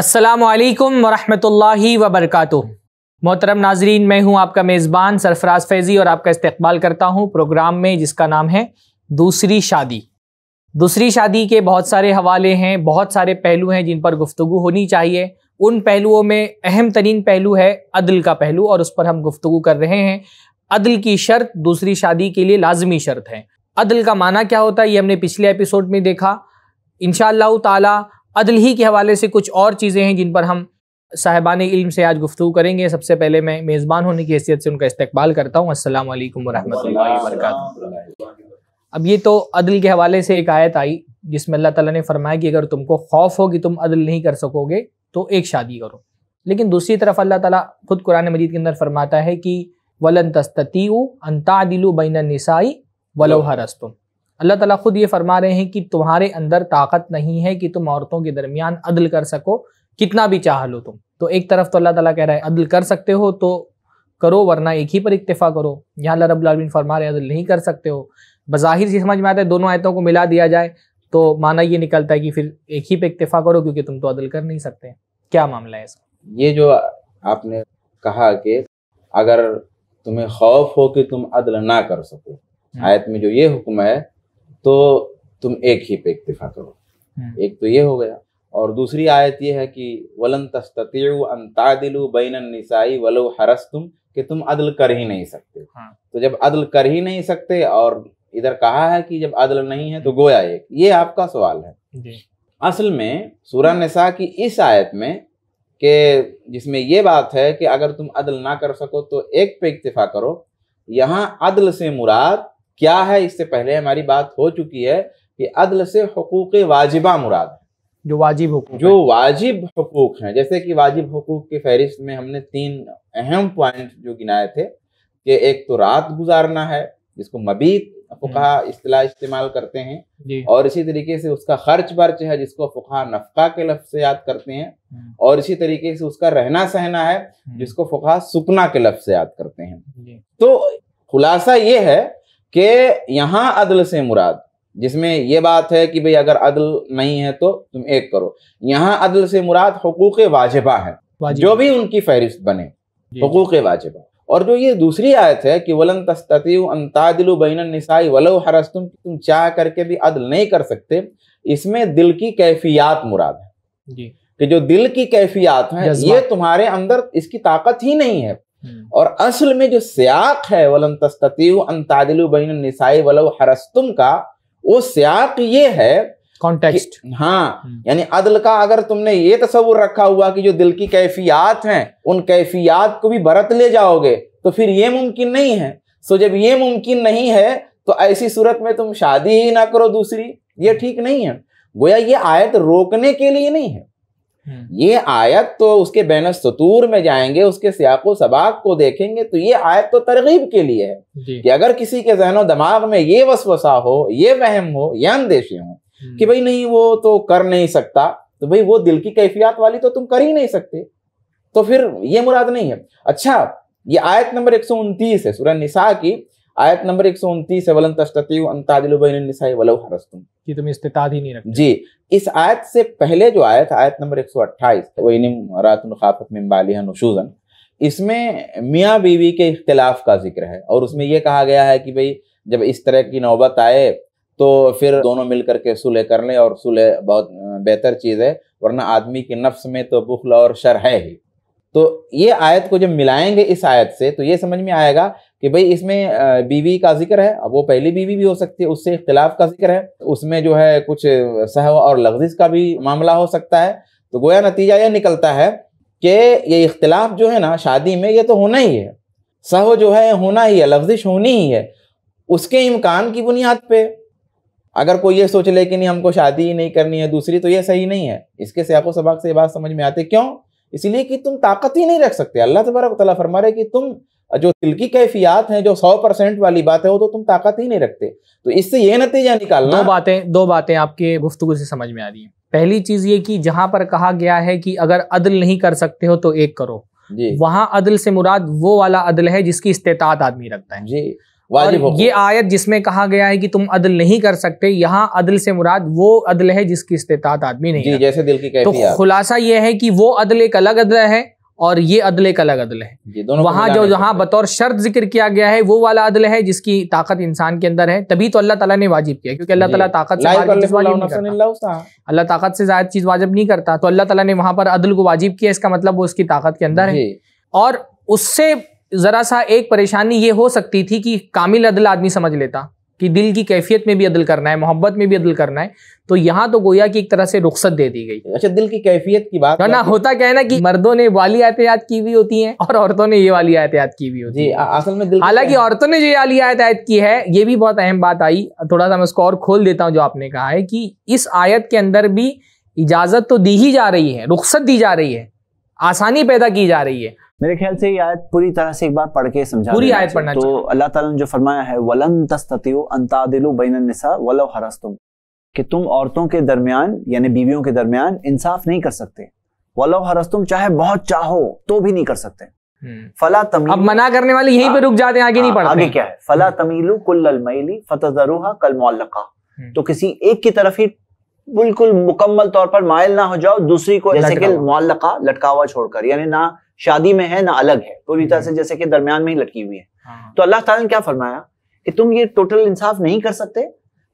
असलकम वरहमल वबरक मोहतरम नाजरीन मैं हूं आपका मेज़बान सरफराज फैज़ी और आपका इस्तकबाल करता हूं प्रोग्राम में जिसका नाम है दूसरी शादी दूसरी शादी के बहुत सारे हवाले हैं बहुत सारे पहलू हैं जिन पर गुफ्तु होनी चाहिए उन पहलुओं में अहम तरीन पहलू है अदल का पहलू और उस पर हम गुफ्तु कर रहे हैं अदल की शर्त दूसरी शादी के लिए लाजमी शर्त है अदल का माना क्या होता है ये हमने पिछले एपिसोड में देखा इन शाह अदल ही के हवाले से कुछ और चीज़ें हैं जिन पर हम साहिबान इल्म से आज गुफ्तु करेंगे सबसे पहले मैं मेज़बान होने की हैसियत से उनका इस्तकबाल करता हूँ असल वरक अब ये तो अदल के हवाले से एक आयत आई जिसमें अल्लाह ताला ने फरमाया कि अगर तुमको खौफ हो कि तुम अदल नहीं कर सकोगे तो एक शादी करो लेकिन दूसरी तरफ अल्लाह ताला खुद कुरान मजीद के अंदर फरमाता है कि वलन तस्ती अंता दिलु बैन निसाई वलो तुम अल्लाह ताला खुद ये फरमा रहे हैं कि तुम्हारे अंदर ताकत नहीं है कि तुम औरतों के दरमियान अदल कर सको कितना भी चाह लो तुम तो एक तरफ तो अल्लाह ताला कह रहा है अदल कर सकते हो तो करो वरना एक ही पर इक्तफा करो यहाँ अल्लाह फरमा रहे अदल नहीं कर सकते हो बज़ाहिर से समझ में आता है दोनों आयतों को मिला दिया जाए तो माना ये निकलता है कि फिर एक ही पर इक्तफा करो क्योंकि तुम तो अदल कर नहीं सकते क्या मामला है इसका ये जो आपने कहा कि अगर तुम्हें खौफ हो कि तुम अदल ना कर सको हम्म। आयत में जो ये हुक्म है तो तुम एक ही पे इतफा करो हम्म। एक तो ये हो गया और दूसरी आयत यह है कि वलन तस्तु बैन निसाई वलो हरस तुम कि तुम अदल कर ही नहीं सकते हाँ। तो जब अदल कर ही नहीं सकते और इधर कहा है कि जब अदल नहीं है तो गोया एक ये आपका सवाल है असल में सूरा निसा की इस आयत में के जिसमें ये बात है कि अगर तुम अदल ना कर सको तो एक पे इक्तफा करो यहाँ अदल से मुराद क्या है इससे पहले हमारी बात हो चुकी है कि अदल से हकूक वाजिबा मुराद जो वाजिब हकूक जो वाजिब हकूक हैं जैसे कि वाजिब हकूक की फहरिस्त में हमने तीन अहम पॉइंट जो गिनाए थे कि एक तो रात गुजारना है जिसको मबीत फुका हम्म। इतला इस्तेमाल करते हैं और इसी तरीके से उसका खर्च बर्च है जिसको फुका नफका के लफ्ज से याद करते हैं हम्म। और इसी तरीके से उसका रहना सहना है हम्म। जिसको फुका सुकना के लफ्ज से याद करते हैं तो खुलासा ये है कि यहाँ अदल से मुराद जिसमें यह बात है कि भाई अगर अदल नहीं है तो तुम एक करो यहाँ अदल से मुराद हकूक वाजिबा है जो भी उनकी फहरिस्त बने हकूक वाजिबा और जो ये दूसरी आयत है कि वलन तस्तु अंतादिलु बैन वलो हरस्तुम तुम चाह करके भी अदल नहीं कर सकते इसमें दिल की कैफियात मुराद है कि जो दिल की कैफियात है ये तुम्हारे अंदर इसकी ताकत ही नहीं है हम्म। और असल में जो सियाक है वलम तस्तीव अंतादिल निसाई वलो हरस्तुम का वो सियाक ये है कॉन्टेक्स्ट हाँ हम्म। यानी अदल का अगर तुमने ये तस्वुर रखा हुआ कि जो दिल की कैफियात हैं उन कैफियात को भी बरत ले जाओगे तो फिर ये मुमकिन नहीं है सो जब ये मुमकिन नहीं है तो ऐसी सूरत में तुम शादी ही ना करो दूसरी ये ठीक नहीं है गोया ये आयत रोकने के लिए नहीं है हम्म। ये आयत तो उसके बैन सतूर में जाएंगे उसके सियाको सबाक को देखेंगे तो ये आयत तो तरगीब के लिए है कि अगर किसी के जहनो दिमाग में ये वसवसा हो ये वहम हो या अंदेशे हो हम्म। कि भाई नहीं वो तो कर नहीं सकता तो भाई वो दिल की कैफियत वाली तो तुम कर ही नहीं सकते तो फिर ये मुराद नहीं है अच्छा ये आयत नंबर एक सौ उनतीस है सूरह निसा की आयत नंबर एक सौ उनतीस है वलन तस्तु अंतादिलुबैनसाई वलो हरस्तुम कि तुम इस्तेताद ही नहीं रखते जी इस आयत से पहले जो आयत आयत नंबर एक सौ अट्ठाईस इसमें मियाँ बीवी के इख्तिलाफ का जिक्र है और उसमें यह कहा गया है कि भाई जब इस तरह की नौबत आए तो फिर दोनों मिल करके सुलह कर लें और सुलह बहुत बेहतर चीज़ है वरना आदमी के नफ्स में तो बुखला और शर है ही तो ये आयत को जब मिलाएंगे इस आयत से तो ये समझ में आएगा कि भाई इसमें बीवी का जिक्र है अब वो पहली बीवी भी हो सकती है उससे इख्तलाफ का जिक्र है तो उसमें जो है कुछ सहव और लफ्जिश का भी मामला हो सकता है तो गोया नतीजा यह निकलता है कि ये इख्तलाफ जो है ना शादी में ये तो होना ही है सह जो है होना ही है लफ्जिश होनी ही है उसके इम्कान की बुनियाद पे अगर कोई ये सोच ले कि नहीं हमको शादी ही नहीं करनी है दूसरी तो ये सही नहीं है इसके सियाको सबाक से ये बात समझ में आती क्यों इसीलिए कि तुम ताकत ही नहीं रख सकते अल्लाह तबारक तला फरमा रहे कि तुम जो दिल की कैफियात हैं जो सौ परसेंट वाली बात है वो तो तुम ताकत ही नहीं रखते तो इससे ये नतीजा निकालना दो बातें दो बातें आपके गुफ्तु से समझ में आ रही है पहली चीज़ ये कि जहां पर कहा गया है कि अगर अदल नहीं कर सकते हो तो एक करो वहां अदल से मुराद वो वाला अदल है जिसकी इस्तेतात आदमी रखता है जी वाजिब ये आयत जिसमें कहा गया है कि तुम अदल नहीं कर सकते यहाँ अदल से मुराद वो अदल है जिसकी इस्तात आदमी नहीं जी, जैसे दिल की तो खुलासा ये है कि वो अदल एक अलग अदल है और ये अदल एक अलग अदल है वहाँ जो जहाँ बतौर शर्त जिक्र किया गया है वो वाला अदल है जिसकी ताकत इंसान के अंदर है तभी तो अल्लाह ताला ने वाजिब किया क्योंकि अल्लाह ताला ताकत से अल्लाह ताकत से ज्यादा चीज वाजिब नहीं करता तो अल्लाह ताला ने वहाँ पर अदल को वाजिब किया इसका मतलब वो उसकी ताकत के अंदर है और उससे જરા સા એક પરેશાની યે હો સકતી થી કી કામિલ અદલ આદમી સમજી લેતા કી દિલ કી કૈફિયત મે ભી અદલ કરના હે mohabbat મે ભી અદલ કરના હે તો યહા તો گویا કી એક તરહ સે રુખસત દે દી ગઈ અચ્છા દિલ કી કૈફિયત કી બાત કા ના હોતા ક્યા હે ના કી مردો ને વાલી આયતિયાદ કી ભી હોતી હે ઓર عورتો ને યે વાલી આયતિયાદ કી ભી હોતી જી આખલ મે દિલ હાલાકી عورتો ને યે વાલી આયતિયાદ કી હે યે ભી બહોત અહેમ બાત આઈ થોડા સા મેસ્કોર ખોલ દેતા હું જો આપને કહા હે કી ઇસ આયત કે અંદર ભી इजाजत તો દીહી જા રહી હે રુખસત દી જા રહી હે આસانی પેદા કી જા રહી હે मेरे ख्याल से ये आयत पूरी तरह से एक बार पढ़ के समझा पूरी आयत पढ़ना तो अल्लाह ताला ने जो फरमाया है वलन तस्ततियो अंतादिलु बैन निसा वलो हरस तुम कि तुम औरतों के दरमियान यानी बीवियों के दरमियान इंसाफ नहीं कर सकते वलो हरस तुम चाहे बहुत चाहो तो भी नहीं कर सकते हम्म। फला तमी अब मना करने वाले यहीं पे हाँ। रुक जाते हैं आगे नहीं हाँ, पढ़ते आगे क्या है फला तमीलू मैली फतजरुहा कल मुअल्लका हम्म। तो किसी एक की तरफ ही बिल्कुल मुकम्मल तौर पर मायल ना हो जाओ दूसरी को जैसे कि मुअल्लका लटका हुआ छोड़कर यानी ना शादी में है ना अलग है पूरी तरह से हम्म। जैसे कि दरमियान में ही लटकी हुई है हाँ, हाँ। तो अल्लाह ताला ने क्या फरमाया कि तुम ये टोटल इंसाफ नहीं कर सकते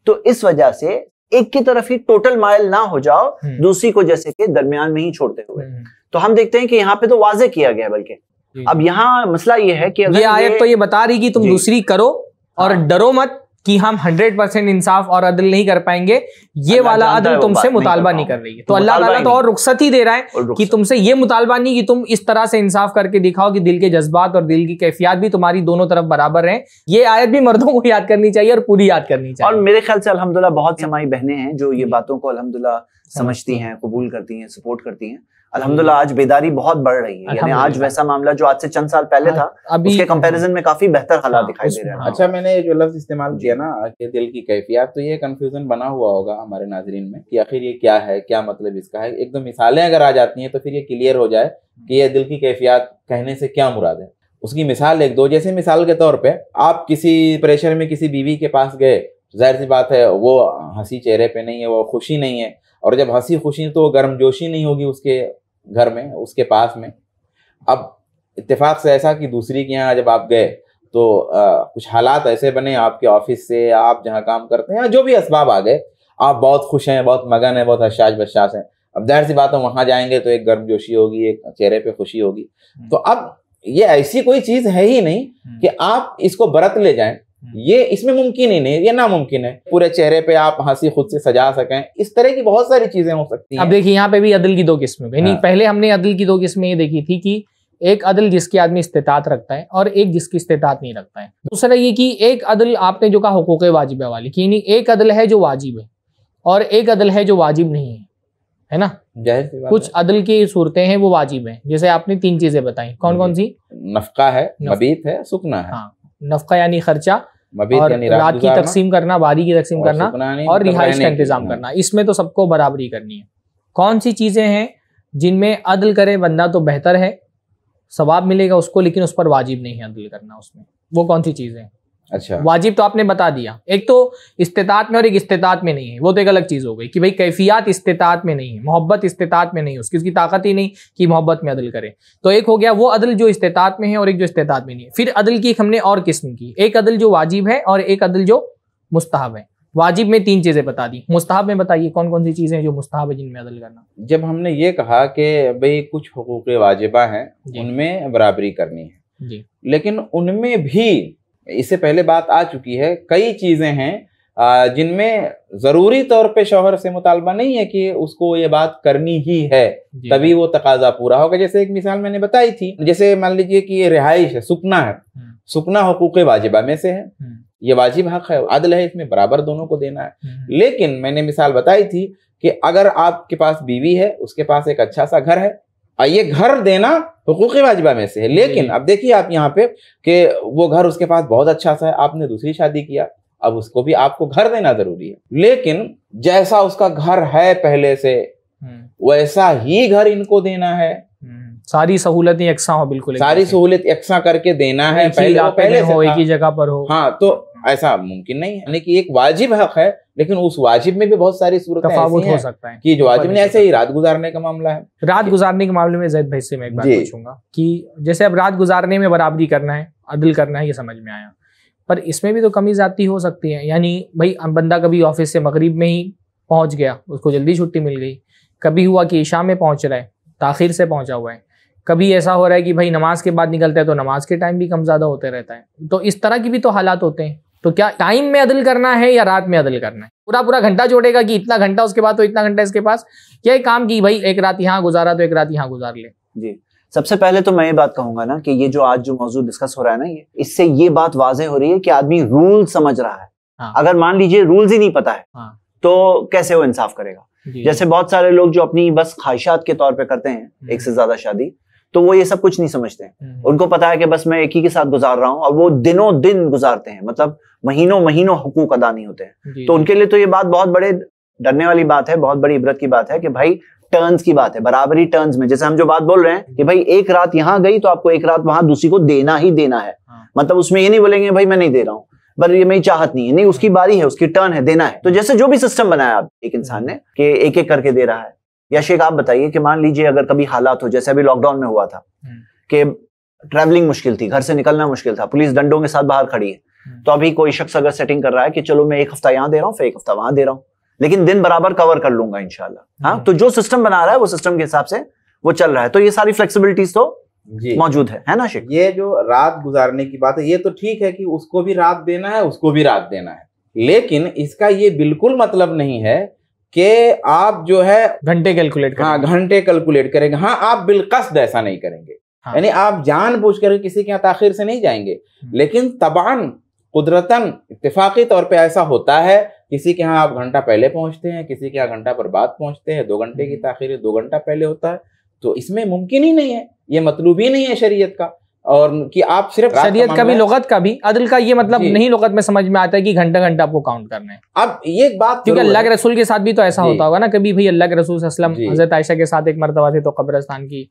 तो इस वजह से एक की तरफ ही टोटल मायल ना हो जाओ हम्म। दूसरी को जैसे कि दरमियान में ही छोड़ते हुए हम्म। तो हम देखते हैं कि यहाँ पे तो वाजे किया गया बल्कि अब यहाँ मसला ये है कि अगर ये आयत तो ये बता रही कि तुम दूसरी करो और हाँ। डरो मत कि हम 100 परसेंट इंसाफ और अदल नहीं कर पाएंगे ये वाला अदल तुमसे मुतालबा नहीं कर रही है तो, तो अल्लाह ताला तो और रुख्सत ही दे रहा है कि तुमसे ये मुतालबा नहीं कि तुम इस तरह से इंसाफ करके दिखाओ कि दिल के जज्बात और दिल की कैफियत भी तुम्हारी दोनों तरफ बराबर है ये आयत भी मर्दों को याद करनी चाहिए और पूरी याद करनी चाहिए और मेरे ख्याल से अलहमदुल्ला बहुत समाई बहने हैं जो ये बातों को अलहमदुल्ला समझती हैं कबूल करती हैं सपोर्ट करती हैं अलहमदुल्ला आज बेदारी बहुत बढ़ रही है यानी आज वैसा मामला जो आज से चंद साल पहले था हाँ, अभी उसके कंपैरिजन में काफी बेहतर हालात हाँ, दिखाई दे रहे हैं अच्छा मैंने ये जो लफ्ज इस्तेमाल किया ना कि दिल की कैफियत तो ये कंफ्यूजन बना हुआ होगा हमारे नाजरीन में कि आखिर ये क्या है क्या मतलब इसका है एक दो मिसालें अगर आ जाती हैं तो फिर ये क्लियर हो जाए कि ये दिल की कैफियात कहने से क्या मुराद है उसकी मिसाल एक दो जैसे मिसाल के तौर पर आप किसी प्रेशर में किसी बीवी के पास गए जाहिर सी बात है वो हंसी चेहरे पे नहीं है वो खुशी नहीं है और जब हंसी खुशी तो गर्म जोशी नहीं होगी उसके घर में उसके पास में अब इत्तेफाक से ऐसा कि दूसरी के यहाँ जब आप गए तो आ, कुछ हालात ऐसे बने आपके ऑफिस से आप जहाँ काम करते हैं जो भी इसबाब आ गए आप बहुत खुश हैं बहुत मगन हैं बहुत हशाश बशाश हैं अब जाहिर सी बात है वहाँ जाएंगे तो एक गर्मजोशी होगी एक चेहरे पे खुशी होगी हम्म। तो अब ये ऐसी कोई चीज़ है ही नहीं हम्म। कि आप इसको बरत ले जाएं हम्म। ये इसमें मुमकिन ही नहीं ये नामुमकिन है पूरे चेहरे पे आप हंसी खुद से सजा सकें इस तरह की बहुत सारी चीजें हो सकती हैं अब देखिए यहाँ पे भी अदल की दो किस्में हाँ। पहले हमने अदल की दो किस्में ये देखी थी कि एक अदल जिसकी आदमी इस्तात रखता है और एक जिसकी इस्तात नहीं रखता है दूसरा ये कि एक अदल आपने जो कहा हकूक वाजिब वाली की एक अदल है जो वाजिब है और एक अदल है जो वाजिब नहीं है है ना कुछ अदल की सूरतें हैं वो वाजिब हैं जैसे आपने तीन चीजें बताई कौन कौन सी नफका है नबीत है सुकना है हाँ नफका यानी खर्चा और रात की तकसीम करना बारी की तकसीम करना और रिहाइश का इंतजाम करना इसमें तो सबको बराबरी करनी है कौन सी चीज़ें हैं जिनमें अदल करे बंदा तो बेहतर है सवाब मिलेगा उसको लेकिन उस पर वाजिब नहीं है अदल करना उसमें वो कौन सी चीज़ें हैं अच्छा वाजिब तो आपने बता दिया एक तो इस्तेतात में और एक इस्तात में नहीं है वो तो एक अलग चीज़ हो गई कि भाई कैफियत इस्तात में नहीं है मोहब्बत इस्तेतात में नहीं उसकी उसकी ताकत ही नहीं कि मोहब्बत में अदल करे तो एक हो गया वो अदल जो इस्तेतात में है और एक जो इस्तात में नहीं है फिर अदल की हमने और किस्म की एक अदल जो वाजिब है और एक अदल जो मुस्ताब है वाजिब में तीन चीज़ें बता दी मुस्ताब में बताइए कौन कौन सी चीज़ें हैं जो मुस्ताहब है जिनमें अदल करना जब हमने ये कहा कि भाई कुछ हकूक़ वाजिबा हैं उनमें बराबरी करनी है जी लेकिन उनमें भी इससे पहले बात आ चुकी है कई चीज़ें हैं जिनमें ज़रूरी तौर पे शोहर से मुतालबा नहीं है कि उसको ये बात करनी ही है तभी वो तकाजा पूरा होगा जैसे एक मिसाल मैंने बताई थी जैसे मान लीजिए कि ये रिहाइश है सुपना है हम्म। सुपना हकूक वाजिबा में से है हम्म। ये वाजिब हक है अदल है इसमें बराबर दोनों को देना है हम्म। लेकिन मैंने मिसाल बताई थी कि अगर आपके पास बीवी है उसके पास एक अच्छा सा घर है ये घर देना हुकूकी वाजिबा में से है लेकिन अब देखिए आप यहाँ पे कि वो घर उसके पास बहुत अच्छा सा है आपने दूसरी शादी किया अब उसको भी आपको घर देना जरूरी है लेकिन जैसा उसका घर है पहले से हम्म। वैसा ही घर इनको देना है हम्म। सारी सहूलतें एकसा हो बिल्कुल सारी सहूलत एकसा करके देना है पहले पहले हो एक ही जगह पर हो हाँ तो ऐसा मुमकिन नहीं है यानी कि एक वाजिब हक है लेकिन उस वाजिब में भी बहुत सारी सूरत हो सकता है कि जो वाजिब ने ऐसे ही रात गुजारने का मामला है रात गुजारने के मामले में जैद भाई से मैं एक बात पूछूंगा कि जैसे अब रात गुजारने में बराबरी करना है अदल करना है ये समझ में आया पर इसमें भी तो कमी ज्यादा हो सकती है यानी भाई बंदा कभी ऑफिस से मगरिब में ही पहुंच गया उसको जल्दी छुट्टी मिल गई कभी हुआ कि ईशा में पहुंच रहा है ताखिर से पहुंचा हुआ है कभी ऐसा हो रहा है कि भाई नमाज के बाद निकलता है तो नमाज के टाइम भी कम ज़्यादा होते रहता है तो इस तरह की भी तो हालात होते हैं तो क्या टाइम में अदल करना है या रात में अदल करना है पूरा पूरा घंटा जोड़ेगा कि इतना घंटा उसके बाद तो इतना घंटा इसके पास क्या एक काम की भाई एक रात यहाँ गुजारा तो एक रात यहाँ गुजार ले जी सबसे पहले तो मैं ये बात कहूंगा ना कि ये जो आज जो मौजूद डिस्कस हो रहा है ना ये इससे ये बात वाजे हो रही है कि आदमी रूल समझ रहा है हाँ। अगर मान लीजिए रूल्स ही नहीं पता है हाँ। तो कैसे वो इंसाफ करेगा जैसे बहुत सारे लोग जो अपनी बस ख्वाहिशात के तौर पे करते हैं हम्म। एक से ज्यादा शादी तो वो ये सब कुछ नहीं समझते हैं हम्म। उनको पता है कि बस मैं एक ही के साथ गुजार रहा हूँ और वो दिनों दिन गुजारते हैं मतलब महीनों महीनों हकूक अदा नहीं होते हैं तो उनके लिए तो ये बात बहुत बड़े डरने वाली बात है बहुत बड़ी इबरत की बात है कि भाई टर्न्स की बात है बराबरी टर्न्स में जैसे हम जो बात बोल रहे हैं कि भाई एक रात यहाँ गई तो आपको एक रात वहां दूसरी को देना ही देना है हाँ। मतलब उसमें ये नहीं बोलेंगे भाई मैं नहीं दे रहा हूँ पर ये मेरी चाहत नहीं है नहीं उसकी बारी है उसकी टर्न है देना है तो जैसे जो भी सिस्टम बनाया आप एक इंसान हम्म। ने कि एक एक करके दे रहा है या शेख आप बताइए कि मान लीजिए अगर कभी हालात हो जैसे अभी लॉकडाउन में हुआ था हम्म। कि ट्रैवलिंग मुश्किल थी घर से निकलना मुश्किल था पुलिस डंडों के साथ बाहर खड़ी है हम्म। तो अभी कोई शख्स अगर सेटिंग कर रहा है कि चलो मैं एक हफ्ता यहाँ दे रहा हूँ फिर एक हफ्ता वहां दे रहा हूँ लेकिन दिन बराबर कवर कर लूंगा इनशाला हाँ हम्म। तो जो सिस्टम बना रहा है वो सिस्टम के हिसाब से वो चल रहा है तो ये सारी फ्लेक्सीबिलिटीज तो मौजूद है है ना शेख ये जो रात गुजारने की बात है ये तो ठीक है कि उसको भी रात देना है उसको भी रात देना है लेकिन इसका ये बिल्कुल मतलब नहीं है कि आप जो है घंटे कैलकुलेट हाँ घंटे कैलकुलेट करेंगे हाँ आप बिलकश ऐसा नहीं करेंगे हाँ। यानी आप जान बूझ कर किसी के यहाँ तखिर से नहीं जाएंगे हम्म। लेकिन तबान कुदरतन इतफाक़ी तौर पे ऐसा होता है किसी के यहाँ आप घंटा पहले पहुँचते हैं किसी के यहाँ घंटा पर बाद पहुँचते हैं दो घंटे की हम्म। तखिर दो घंटा पहले होता है तो इसमें मुमकिन ही नहीं है ये मतलूब ही नहीं है शरीयत का और कि आप सिर्फ शरीयत का भी लगत का भी अदल का ये मतलब नहीं लगत में समझ में आता है कि घंटा घंटा आपको काउंट करना है अब ये बात क्योंकि अल्लाह के रसूल के साथ भी तो ऐसा होता होगा ना कभी भाई अल्लाह के रसूल असलम हजरत आयशा के साथ एक मरतबा थे तो कब्रस्तान की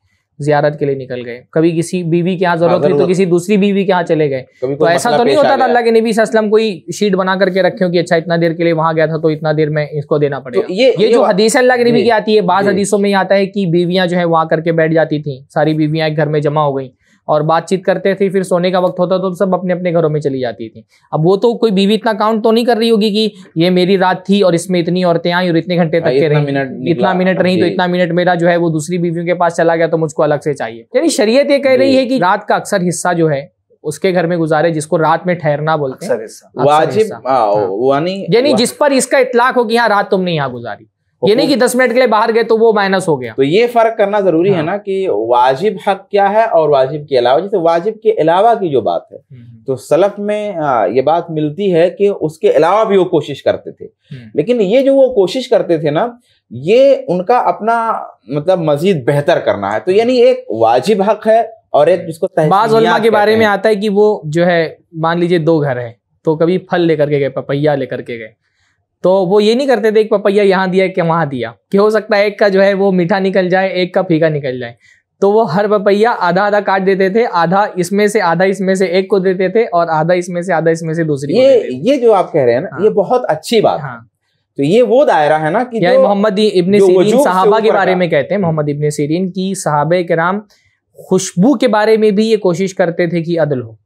जियारत के लिए निकल गए कभी किसी बीवी के यहाँ जरूरत हुई तो किसी दूसरी बीवी के यहाँ चले गए तो ऐसा तो नहीं होता था अल्लाह के नबी असलम कोई शीट बना करके रखे हो कि अच्छा इतना देर के लिए वहां गया था तो इतना देर में इसको देना पड़ेगा तो ये, ये जो हदीस अल्लाह के नबी की आती है बाज हदीसों में आता है कि बीवियां जो है वहां करके बैठ जाती थी सारी बीवियां एक घर में जमा हो गई और बातचीत करते थे फिर सोने का वक्त होता तो सब अपने अपने घरों में चली जाती थी अब वो तो कोई बीवी इतना काउंट तो नहीं कर रही होगी कि ये मेरी रात थी और इसमें इतनी औरतें आई और इतने घंटे तक के रही मिनट इतना मिनट रही तो इतना मिनट मेरा जो है वो दूसरी बीवियों के पास चला गया तो मुझको अलग से चाहिए यानी शरीयत ये कह रही है कि रात का अक्सर हिस्सा जो है उसके घर में गुजारे जिसको रात में ठहरना बोलते हैं वाजिब हाँ, हाँ। यानी जिस पर इसका इतलाक हो कि हाँ रात तुमने यहाँ गुजारी ये नहीं कि दस मिनट के लिए बाहर गए तो वो माइनस हो गया तो ये फर्क करना जरूरी हाँ। है ना कि वाजिब हक क्या है और वाजिब के अलावा जैसे वाजिब के अलावा की जो बात है हम्म, हम्म। तो सलफ में ये बात मिलती है कि उसके अलावा भी वो कोशिश करते थे हम्म। लेकिन ये जो वो कोशिश करते थे ना ये उनका अपना मतलब मजीद बेहतर करना है तो यानी एक वाजिब हक है और एक जिसको के बारे में आता है कि वो जो है मान लीजिए दो घर है तो कभी फल लेकर के गए पपैया लेकर के गए तो वो ये नहीं करते थे एक पपैया यहाँ दिया कि वहाँ दिया कि हो सकता है एक का जो है वो मीठा निकल जाए एक का फीका निकल जाए तो वो हर पपैया आधा आधा काट देते थे आधा इसमें से आधा इसमें से एक को देते थे और आधा इसमें से आधा इसमें से दूसरी ये ये जो आप कह रहे हैं ना हाँ। ये बहुत अच्छी बात हाँ। तो ये वो दायरा है ना कि मोहम्मद इबन सीरीन साहबा के बारे में कहते हैं मोहम्मद इबन सीरीन की साहब कराम खुशबू के बारे में भी ये कोशिश करते थे कि अदल हो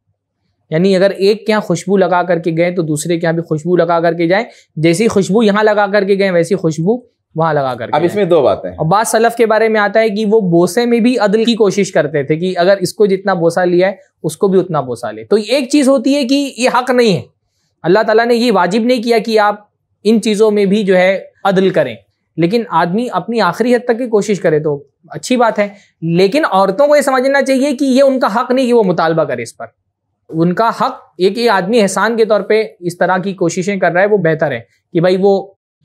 यानी अगर एक के यहाँ खुशबू लगा करके गए तो दूसरे के यहाँ भी खुशबू लगा करके जाए जैसी खुशबू यहाँ लगा करके गए वैसी खुशबू वहां लगा करके अब इसमें दो बातें और बात सलफ के बारे में आता है कि वो बोसे में भी अदल की कोशिश करते थे कि अगर इसको जितना बोसा लिया है उसको भी उतना बोसा ले तो एक चीज होती है कि ये हक नहीं है अल्लाह ताला ने ये वाजिब नहीं किया कि आप इन चीजों में भी जो है अदल करें लेकिन आदमी अपनी आखिरी हद तक की कोशिश करे तो अच्छी बात है लेकिन औरतों को यह समझना चाहिए कि ये उनका हक नहीं कि वो मुतालबा करे इस पर उनका हक एक ही आदमी एहसान के तौर पे इस तरह की कोशिशें कर रहा है वो बेहतर है कि भाई वो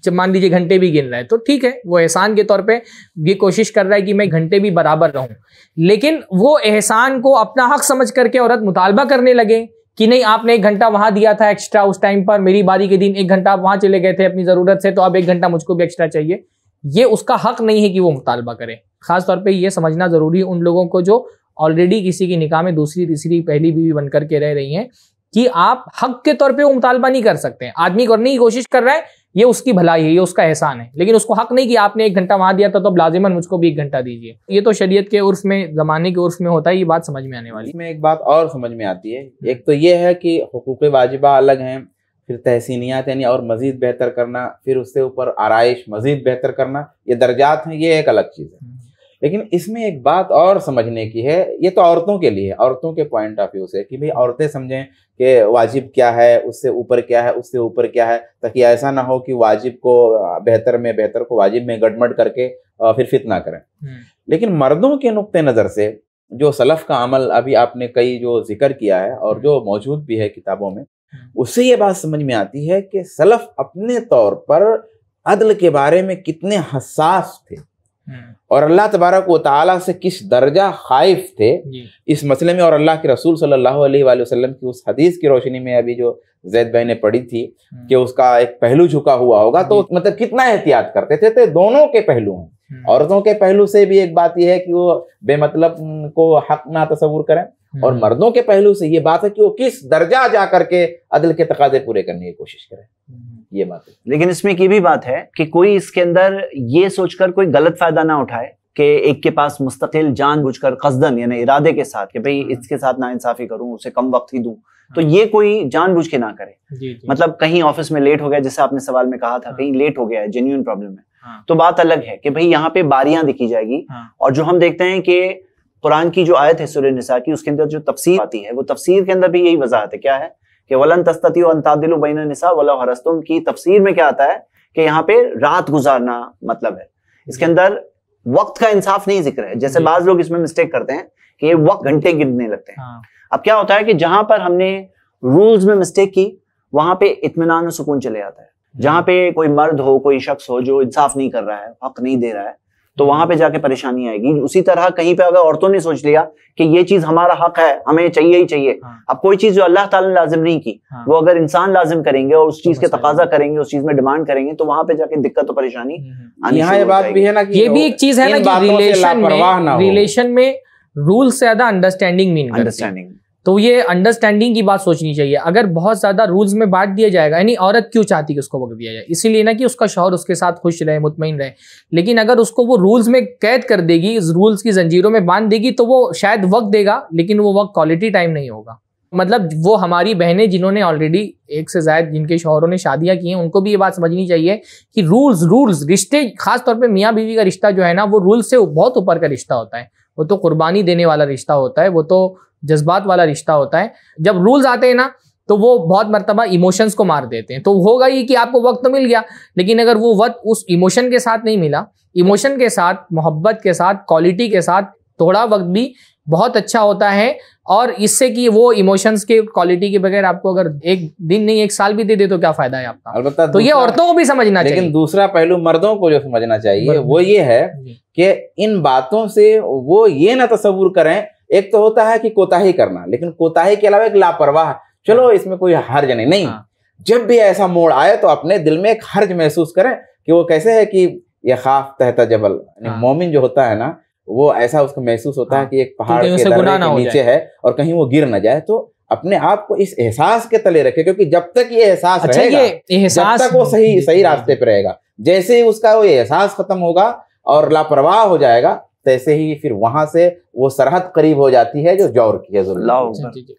जब मान लीजिए घंटे भी गिन रहा है तो ठीक है वो एहसान के तौर पे ये कोशिश कर रहा है कि मैं घंटे भी बराबर रहूं लेकिन वो एहसान को अपना हक समझ करके औरत मुतालबा करने लगे कि नहीं आपने एक घंटा वहां दिया था एक्स्ट्रा उस टाइम पर मेरी बारी के दिन एक घंटा आप वहां चले गए थे अपनी जरूरत से तो आप एक घंटा मुझको भी एक्स्ट्रा चाहिए ये उसका हक नहीं है कि वो मुतालबा करें खासतौर पर यह समझना जरूरी है उन लोगों को जो ऑलरेडी किसी की निकाह में दूसरी तीसरी पहली बीवी बनकर के रह रही हैं कि आप हक के तौर पे वो मुतालबा नहीं कर सकते आदमी करने की कोशिश कर रहा है ये उसकी भलाई है ये उसका एहसान है लेकिन उसको हक नहीं कि आपने एक घंटा वहां दिया था तो अब लाजिमन मुझको भी एक घंटा दीजिए ये तो शरीयत के उर्फ में जमाने के उर्फ में होता है ये बात समझ में आने वाली इसमें एक बात और समझ में आती है एक तो ये है कि हकूक वाजिबा अलग हैं फिर तहसीनियात यानी और मज़ीद बेहतर करना फिर उससे ऊपर आरइश मज़ीद बेहतर करना ये दर्जात हैं ये एक अलग चीज़ है लेकिन इसमें एक बात और समझने की है ये तो औरतों के लिए औरतों के पॉइंट ऑफ व्यू से कि भाई औरतें समझें कि वाजिब क्या है उससे ऊपर क्या है उससे ऊपर क्या है ताकि ऐसा ना हो कि वाजिब को बेहतर में बेहतर को वाजिब में गटमट करके फिर फितना करें हम्म। लेकिन मर्दों के नुक़ नज़र से जो सलफ़ का अमल अभी आपने कई जो जिक्र किया है और जो हम्म। मौजूद भी है किताबों में हम्म। उससे ये बात समझ में आती है कि सलफ़ अपने तौर पर अदल के बारे में कितने हसास थे हम्म। और अल्लाह तबारक वाली से किस दर्जा खाइफ थे इस मसले में और अल्लाह के रसूल सल्लल्लाहु अलैहि वसल्लम की उस हदीस की रोशनी में अभी जो जैद भाई ने पढ़ी थी हम्म। कि उसका एक पहलू झुका हुआ होगा तो मतलब कितना एहतियात करते थे तो दोनों के पहलू हैं हम्म। औरतों के पहलू से भी एक बात यह है कि वो बेमतलब को हक ना तस्वूर करें और हम्म। मर्दों के पहलू से ये बात है कि वो किस दर्जा जा करके अदल के तकाजे पूरे करने की कोशिश करें हम्म। ये बात है लेकिन इसमें की भी बात है कि कोई इसके अंदर ये सोचकर कोई गलत फायदा ना उठाए कि एक के पास मुस्तकिल जान बुझ कर कसदन यानी इरादे के साथ कि भाई हाँ। इसके साथ ना इंसाफी करूं उसे कम वक्त ही दूं हाँ। तो ये कोई जान बुझ के ना करे मतलब कहीं ऑफिस में लेट हो गया जैसे आपने सवाल में कहा था हाँ। कहीं लेट हो गया है जेन्यून प्रॉब्लम है तो बात अलग है कि भाई यहाँ पे बारियां दिखी जाएगी और जो हम देखते हैं कि कुरान की जो आयत है सुर निसा की उसके अंदर जो तफसीर आती है वो तफसीर के अंदर भी यही वजाहत है क्या है कि वलन तस्ती अंतादिल बैन निसा वला हरस्तुम की तफसीर में क्या आता है कि यहाँ पे रात गुजारना मतलब है इसके अंदर वक्त का इंसाफ नहीं जिक्र है जैसे बाज लोग इसमें मिस्टेक करते हैं कि वक्त घंटे गिरने लगते हैं हाँ। अब क्या होता है कि जहां पर हमने रूल्स में मिस्टेक की वहां पे इतमान सुकून चले जाता है जहां हाँ। पे कोई मर्द हो कोई शख्स हो जो इंसाफ नहीं कर रहा है हक नहीं दे रहा है तो वहां पे जाके परेशानी आएगी उसी तरह कहीं पे अगर औरतों ने सोच लिया कि ये चीज हमारा हक है हमें चाहिए ही चाहिए हाँ। अब कोई चीज जो अल्लाह ताला ने लाजिम नहीं की हाँ। वो अगर इंसान लाजिम करेंगे और उस तो चीज के तकाजा करेंगे उस चीज में डिमांड करेंगे तो वहां पे जाके दिक्कत और परेशानी हम्म, हम्म। यहाँ ये बात भी है ना ये भी एक चीज है ना रिलेशन में रिलेशन में रूल से ज्यादा अंडरस्टैंडिंग मीन अंडरस्टैंडिंग तो ये अंडरस्टैंडिंग की बात सोचनी चाहिए अगर बहुत ज़्यादा रूल्स में बांट दिया जाएगा यानी औरत क्यों चाहती कि उसको वक्त दिया जाए इसीलिए ना कि उसका शौहर उसके साथ खुश रहे मुतमिन रहे लेकिन अगर उसको वो रूल्स में कैद कर देगी रूल्स की जंजीरों में बांध देगी तो वो शायद वक्त देगा लेकिन वो वक्त क्वालिटी टाइम नहीं होगा मतलब वो हमारी बहनें जिन्होंने ऑलरेडी एक से ज्यादा जिनके शोहरों ने शादियां की हैं उनको भी ये बात समझनी चाहिए कि रूल्स रूल्स रिश्ते खासतौर पर मियाँ बीवी का रिश्ता जो है ना वो रूल्स से बहुत ऊपर का रिश्ता होता है वो तो कुर्बानी देने वाला रिश्ता होता है वो तो जज्बात वाला रिश्ता होता है जब रूल्स आते हैं ना तो वो बहुत मरतबा इमोशंस को मार देते हैं तो होगा ये कि आपको वक्त मिल गया लेकिन अगर वो वक्त उस इमोशन के साथ नहीं मिला इमोशन के साथ मोहब्बत के साथ क्वालिटी के साथ थोड़ा वक्त भी बहुत अच्छा होता है और इससे कि वो इमोशंस के क्वालिटी के बगैर आपको अगर एक दिन नहीं एक साल भी दे दे तो क्या फायदा है आपका अलबत्ता तो ये औरतों को भी समझना लेकिन चाहिए लेकिन दूसरा पहलू मर्दों को जो समझना चाहिए वो ये है कि इन बातों से वो ये ना तस्वूर करें एक तो होता है कि कोताही करना लेकिन कोताही के अलावा एक लापरवाह चलो हाँ। इसमें कोई हर्ज नहीं नहीं हाँ। जब भी ऐसा मोड़ आए तो अपने दिल में एक हर्ज महसूस करें कि वो कैसे है कि ये खाफ तहता जबल हाँ। मोमिन जो होता है ना वो ऐसा उसको महसूस होता है कि एक तो पहाड़ के के नीचे है और कहीं वो गिर ना जाए तो अपने आप को इस एहसास के तले रखे क्योंकि जब तक ये एहसास अच्छा रहेगा एहसास जब तक वो सही सही रास्ते पर रहेगा जैसे ही उसका वो एहसास खत्म होगा और लापरवाह हो जाएगा तैसे ही फिर वहां से वो सरहद करीब हो जाती है जो जौर की है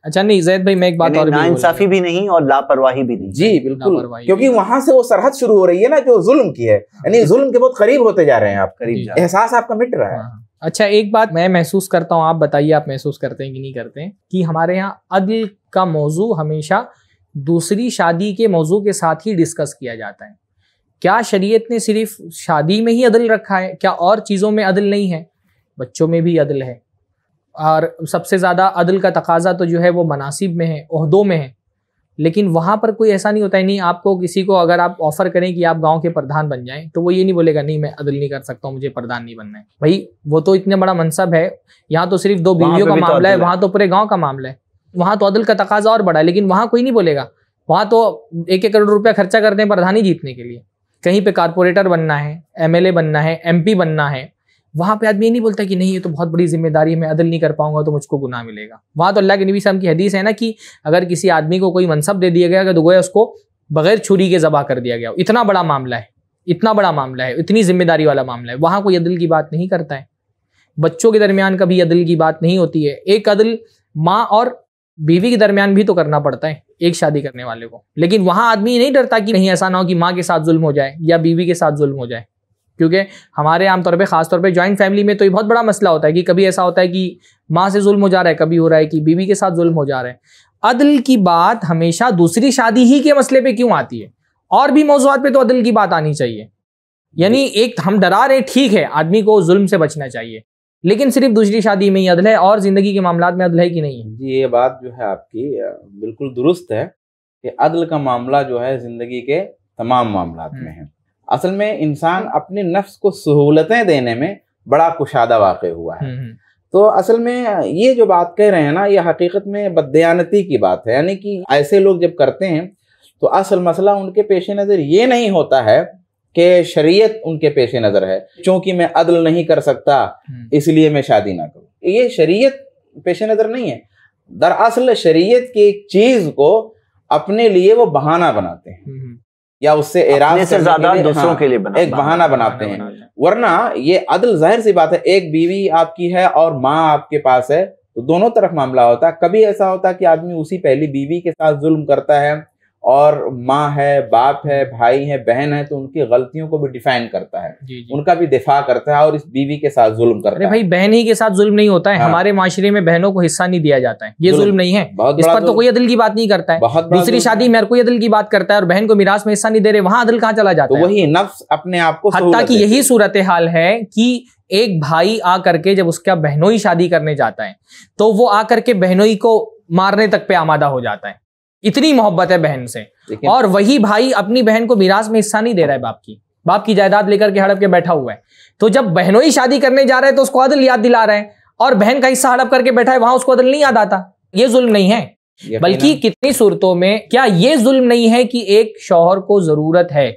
अच्छा नहीं जैद भाई मैं एक बात और नाइंसाफी भी नहीं और लापरवाही भी नहीं जी बिल्कुल क्योंकि वहां से वो सरहद शुरू हो रही है ना जो जुल्म की है यानी जुल्म के बहुत करीब होते जा रहे हैं आप करीब एहसास आपका मिट रहा है हाँ, हाँ। अच्छा एक बात मैं महसूस करता हूँ आप बताइए आप महसूस करते हैं कि नहीं करते हैं कि हमारे यहाँ अदल का मौजू हमेशा दूसरी शादी के मौजू के साथ ही डिस्कस किया जाता है क्या शरीयत ने सिर्फ शादी में ही अदल रखा है क्या और चीज़ों में अदल नहीं है बच्चों में भी अदल है और सबसे ज़्यादा अदल का तकाजा तो जो है वो मनासिब में है अहदों में है लेकिन वहाँ पर कोई ऐसा नहीं होता है नहीं आपको किसी को अगर आप ऑफ़र करें कि आप गांव के प्रधान बन जाएं तो वो ये नहीं बोलेगा नहीं मैं अदल नहीं कर सकता हूँ मुझे प्रधान नहीं बनना है भाई वो तो इतने बड़ा मनसब है यहाँ तो सिर्फ दो बीवियों का तो मामला है वहाँ तो पूरे गाँव का मामला है वहाँ तो अदल का तकाजा और बड़ा है लेकिन वहाँ कोई नहीं बोलेगा वहाँ तो एक एक करोड़ रुपया खर्चा करते हैं ही जीतने के लिए कहीं पे कारपोरेटर बनना है एमएलए बनना है एमपी बनना है वहाँ पे आदमी नहीं बोलता कि नहीं ये तो बहुत बड़ी जिम्मेदारी है मैं अदल नहीं कर पाऊंगा तो मुझको गुनाह मिलेगा वहाँ तो अल्लाह के नबी साहब की हदीस है ना कि अगर किसी आदमी को कोई मनसब दे दिया गया तो गोया उसको बगैर छुरी के जबा कर दिया गया इतना बड़ा मामला है इतना बड़ा मामला है इतनी जिम्मेदारी वाला मामला है वहाँ कोई अदल की बात नहीं करता है बच्चों के दरमियान कभी अदल की बात नहीं होती है एक अदल माँ और बीवी के दरमियान भी तो करना पड़ता है एक शादी करने वाले को लेकिन वहाँ आदमी नहीं डरता कि नहीं ऐसा ना हो कि माँ के साथ जुल्म हो जाए या बीवी के साथ जुल्म हो जाए क्योंकि हमारे आमतौर पर खासतौर पर ज्वाइंट जॉइंट फैमिली में तो ये बहुत बड़ा मसला होता है कि कभी ऐसा होता है कि माँ से जुल्म हो जा रहा है कभी हो रहा है कि बीवी के साथ जुल्म हो जा रहा है अदल की बात हमेशा दूसरी शादी ही के मसले पर क्यों आती है और भी मौजूद पर तो अदल की बात आनी चाहिए यानी एक हम डरा रहे ठीक है आदमी को जुल्म से बचना चाहिए लेकिन सिर्फ दूसरी शादी में ही अदल है और जिंदगी के मामला में अदल है कि नहीं है जी ये बात जो है आपकी बिल्कुल दुरुस्त है कि अदल का मामला जो है जिंदगी के तमाम मामला में हम्म। है असल में इंसान हम्म। अपने नफ्स को सहूलतें देने में बड़ा कुशादा वाक़ हुआ है हम्म, हम्म। तो असल में ये जो बात कह रहे हैं ना ये हकीकत में बदयानती की बात है यानी कि ऐसे लोग जब करते हैं तो असल मसला उनके पेश नज़र ये नहीं होता है कि शरीयत उनके पेश नज़र है क्योंकि मैं अदल नहीं कर सकता इसलिए मैं शादी ना करूँ ये शरीयत पेश नज़र नहीं है दरअसल शरीयत की एक चीज़ को अपने लिए वो बहाना बनाते हैं या उससे एराज से ज्यादा दूसरों हाँ, के लिए एक बहाना बनाते हैं वरना ये अदल जाहिर सी बात है एक बीवी आपकी है और माँ आपके पास है तो दोनों तरफ मामला होता है कभी ऐसा होता है कि आदमी उसी पहली बीवी के साथ जुल्म करता है और माँ है बाप है भाई है बहन है तो उनकी गलतियों को भी डिफाइन करता है जी जी। उनका भी दिफा करता है और इस बीवी के साथ जुल्म करता अरे है भाई बहन ही के साथ जुल्म नहीं होता है हाँ। हमारे माशरे में बहनों को हिस्सा नहीं दिया जाता है ये जुल्म नहीं है इस पर तो कोई अदल की बात नहीं करता है दूसरी शादी में कोई अदल की बात करता है और बहन को मिराज में हिस्सा नहीं दे रहे वहां अदल कहाँ चला जाता तो है वही नफ्स अपने आप को हत्या की यही सूरत हाल है कि एक भाई आ करके जब उसका बहनोई शादी करने जाता है तो वो आ करके बहनोई को मारने तक पे आमादा हो जाता है इतनी मोहब्बत है बहन से और वही भाई अपनी बहन को विरास में हिस्सा नहीं दे रहा है बाप की बाप की जायदाद लेकर के हड़प के बैठा हुआ है तो जब बहनों ही शादी करने जा रहे हैं तो उसको अदल याद दिला रहे हैं और बहन का हिस्सा हड़प करके बैठा है वहां उसको अदल नहीं याद आता ये जुल्म नहीं है बल्कि कितनी सूरतों में क्या ये जुल्म नहीं है कि एक शोहर को जरूरत है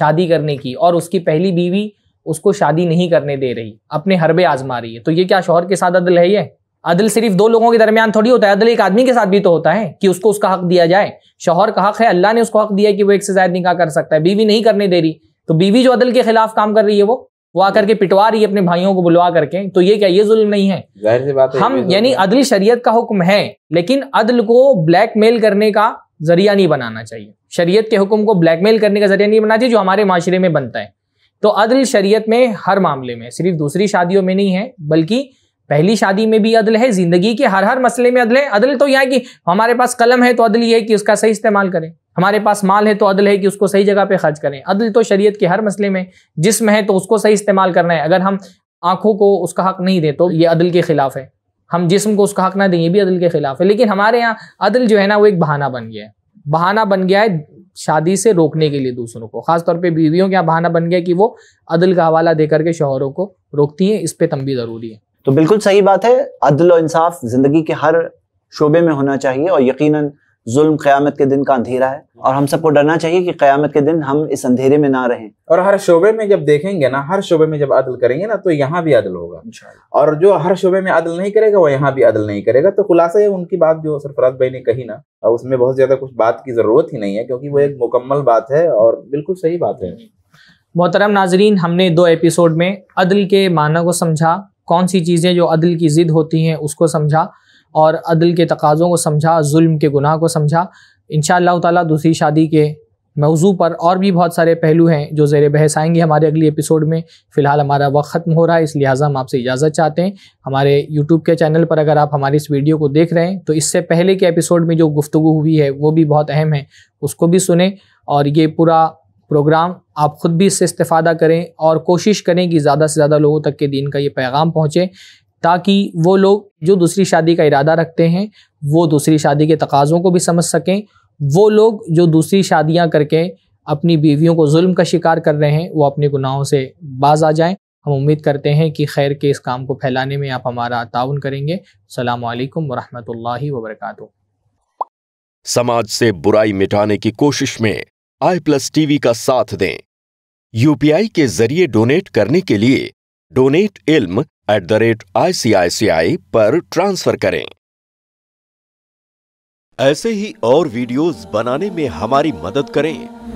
शादी करने की और उसकी पहली बीवी उसको शादी नहीं करने दे रही अपने हरबे आजमा रही है तो ये क्या शोहर के साथ अदल है ये अदल सिर्फ दो लोगों के दरमियान थोड़ी होता है अदल एक आदमी के साथ भी तो होता है कि उसको उसका हक दिया जाए शोहर का हक है अल्लाह ने उसको हक दिया कि वो एक से ज्यादा निकाह कर सकता है बीवी नहीं करने दे रही तो बीवी जो अदल के खिलाफ काम कर रही है वो वो आकर के पिटवा रही है अपने भाइयों को बुलवा करके तो ये क्या ये जुल्म नहीं है बात हम यानी अदल शरीयत का हुक्म है लेकिन अदल को ब्लैकमेल करने का जरिया नहीं बनाना चाहिए शरीयत के हुक्म को ब्लैकमेल करने का जरिया नहीं बनाना चाहिए जो हमारे माशरे में बनता है तो अदल शरीयत में हर मामले में सिर्फ दूसरी शादियों में नहीं है बल्कि पहली शादी में भी अदल है जिंदगी के हर हर मसले में अदल है अदल तो यहाँ कि हमारे पास कलम है तो अदल ये है कि उसका सही इस्तेमाल करें हमारे पास माल है तो अदल है कि उसको सही जगह पे खर्च करें अदल तो शरीयत के हर मसले में जिसम है तो उसको सही इस्तेमाल करना है अगर हम आंखों को उसका हक नहीं दें तो ये अदल के खिलाफ है हम जिसम को उसका हक ना दें ये भी अदल के खिलाफ है लेकिन हमारे यहाँ अदल जो है ना वो एक बहाना बन गया है बहाना बन गया है शादी से रोकने के लिए दूसरों को खासतौर पर बीवियों के यहाँ बहाना बन गया कि वो अदल का हवाला दे करके शोहरों को रोकती हैं इस पर तंबी ज़रूरी है तो बिल्कुल सही बात है अदल और इंसाफ जिंदगी के हर शोबे में होना चाहिए और यकीनन जुल्म क़यामत के दिन का अंधेरा है और हम सबको डरना चाहिए कि क़यामत के दिन हम इस अंधेरे में ना रहें और हर शोबे में जब देखेंगे ना हर शोबे में जब अदल करेंगे ना तो यहाँ भी अदल होगा और जो हर शोबे में अदल नहीं करेगा वो यहाँ भी अदल नहीं करेगा तो खुलासा है उनकी बात जो सरफराज भाई ने कही ना उसमें बहुत ज़्यादा कुछ बात की ज़रूरत ही नहीं है क्योंकि वो एक मुकम्मल बात है और बिल्कुल सही बात है मोहतरम नाजरीन हमने दो एपिसोड में अदल के माना को समझा कौन सी चीज़ें जो अदल की ज़िद होती हैं उसको समझा और अदल के तकाज़ों को समझा जुल्म के गुनाह को समझा इन ताला दूसरी शादी के मौजू पर और भी बहुत सारे पहलू हैं जो ज़ेर बहस आएंगे हमारे अगली एपिसोड में फ़िलहाल हमारा वक्त ख़त्म हो रहा है इस लिहाजा हम आपसे इजाज़त चाहते हैं हमारे यूट्यूब के चैनल पर अगर आप हमारी इस वीडियो को देख रहे हैं तो इससे पहले के एपिसोड में जो गुफ्तु हुई है वो भी बहुत अहम है उसको भी सुने और ये पूरा प्रोग्राम आप ख़ुद भी इससे इस्तेफादा करें और कोशिश करें कि ज़्यादा से ज़्यादा लोगों तक के दिन का ये पैगाम पहुँचे ताकि वो लोग जो दूसरी शादी का इरादा रखते हैं वो दूसरी शादी के तकाज़ों को भी समझ सकें वो लोग जो दूसरी शादियाँ करके अपनी बीवियों को जुल्म का शिकार कर रहे हैं वो अपने गुनाहों से बाज आ जाएं हम उम्मीद करते हैं कि खैर के इस काम को फैलाने में आप हमारा ताउन करेंगे सलामकुम वरहमल वर्का समाज से बुराई मिटाने की कोशिश में आई प्लस टीवी का साथ दें यूपीआई के जरिए डोनेट करने के लिए डोनेट इल्म एट द रेट आई पर ट्रांसफर करें ऐसे ही और वीडियोस बनाने में हमारी मदद करें